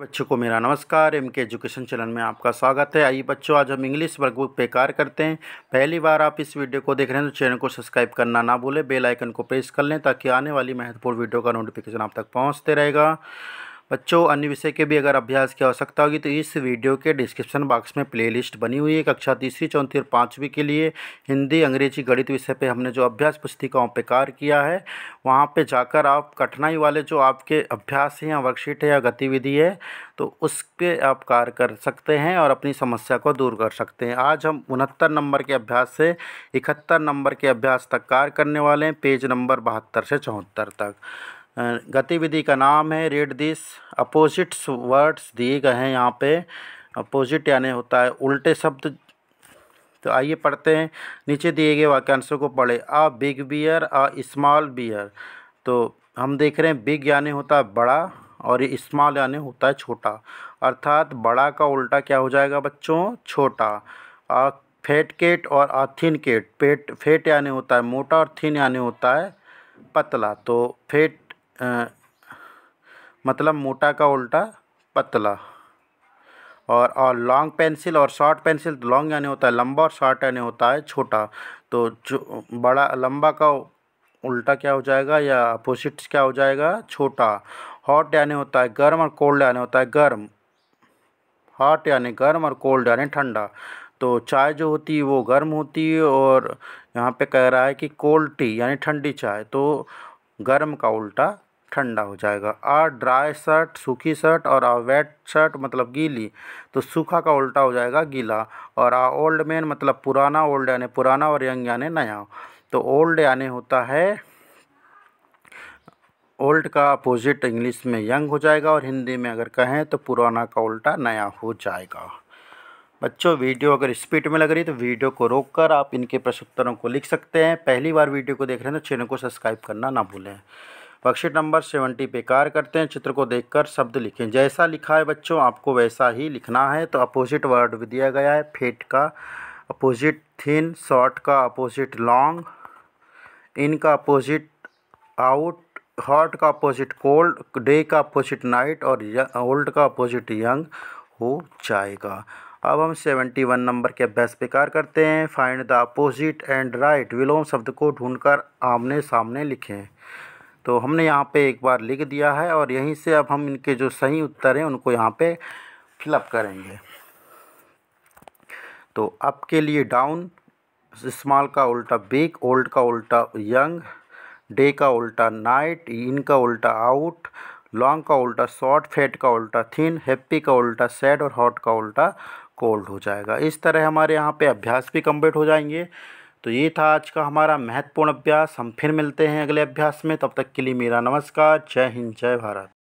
बच्चों को मेरा नमस्कार एम के एजुकेशन चैनल में आपका स्वागत है आइए बच्चों आज हम इंग्लिश वर्कबुक पे कार्य करते हैं पहली बार आप इस वीडियो को देख रहे हैं तो चैनल को सब्सक्राइब करना ना भूलें बेल आइकन को प्रेस कर लें ताकि आने वाली महत्वपूर्ण वीडियो का नोटिफिकेशन आप तक पहुंचते रहेगा बच्चों अन्य विषय के भी अगर अभ्यास की आवश्यकता होगी तो इस वीडियो के डिस्क्रिप्शन बॉक्स में प्लेलिस्ट बनी हुई है कक्षा तीसरी चौथी और पाँचवीं के लिए हिंदी अंग्रेजी गणित विषय पे हमने जो अभ्यास पुस्तिकाओं पे कार्य किया है वहाँ पे जाकर आप कठिनाई वाले जो आपके अभ्यास हैं या वर्कशीट है या गतिविधि है तो उस पर आप कार्य कर सकते हैं और अपनी समस्या को दूर कर सकते हैं आज हम उनहत्तर नंबर के अभ्यास से इकहत्तर नंबर के अभ्यास तक कार्य करने वाले हैं पेज नंबर बहत्तर से चौहत्तर तक गतिविधि का नाम है रीड दिस अपोजिट्स वर्ड्स दिए गए हैं यहाँ पे अपोजिट यानी होता है उल्टे शब्द तो आइए पढ़ते हैं नीचे दिए गए वाक्यांशों को पढ़े a big bear a small bear तो हम देख रहे हैं बिग यानी होता है बड़ा और स्मॉल यानी होता है छोटा अर्थात बड़ा का उल्टा क्या हो जाएगा बच्चों छोटा आ फेट केट और आ थिन केट पेट फेट यानी होता है मोटा और थिन यानी होता है पतला तो फेट मतलब मोटा का उल्टा पतला और और लॉन्ग पेंसिल और शॉर्ट पेंसिल लॉन्ग यानी होता है लंबा और शॉर्ट यानी होता है छोटा तो जो बड़ा लंबा का उल्टा क्या हो जाएगा या अपोजिट क्या हो जाएगा छोटा हॉट यानी होता है गर्म और कोल्ड यानी होता है गर्म हॉट यानी गर्म और कोल्ड यानी ठंडा तो चाय जो होती है वो गर्म होती है और यहाँ पे कह रहा है कि कोल्ड टी यानी ठंडी चाय तो गर्म का उल्टा ठंडा हो जाएगा आ ड्राई शर्ट सूखी शर्ट और आ वेट शर्ट मतलब गीली तो सूखा का उल्टा हो जाएगा गीला और आ ओल्ड मैन मतलब पुराना ओल्ड यानी पुराना और यंग यानी नया तो ओल्ड यानी होता है ओल्ड का अपोजिट इंग्लिश में यंग हो जाएगा और हिंदी में अगर कहें तो पुराना का उल्टा नया हो जाएगा बच्चों वीडियो अगर स्पीड में लग रही तो वीडियो को रोक कर आप इनके प्रश्नोत्तरों को लिख सकते हैं पहली बार वीडियो को देख रहे हैं तो चैनल को सब्सक्राइब करना ना भूलें वर्कशीट नंबर सेवेंटी पे कार्य करते हैं चित्र को देखकर शब्द लिखें जैसा लिखा है बच्चों आपको वैसा ही लिखना है तो अपोजिट वर्ड भी दिया गया है फेट का अपोजिट थिन शॉर्ट का अपोजिट लॉन्ग इन का अपोजिट आउट हॉट का अपोजिट कोल्ड डे का अपोजिट नाइट और ओल्ड का अपोजिट यंग हो जाएगा अब हम सेवेंटी वन नंबर के अभ्यास पे करते हैं find the opposite and right विलोम शब्द को ढूंढकर आमने सामने लिखें तो हमने यहाँ पे एक बार लिख दिया है और यहीं से अब हम इनके जो सही उत्तर हैं उनको यहाँ पे फिलअप करेंगे तो अप के लिए डाउन स्मॉल का उल्टा बिग ओल्ड का उल्टा यंग डे का उल्टा नाइट इन का उल्टा आउट लॉन्ग का उल्टा शॉर्ट फैट का उल्टा थिन हैप्पी का उल्टा सैड और हॉट का उल्टा कोल्ड हो जाएगा इस तरह हमारे यहाँ पे अभ्यास भी कम्प्लीट हो जाएंगे तो ये था आज का हमारा महत्वपूर्ण अभ्यास हम फिर मिलते हैं अगले अभ्यास में तब तक के लिए मेरा नमस्कार जय हिंद जय भारत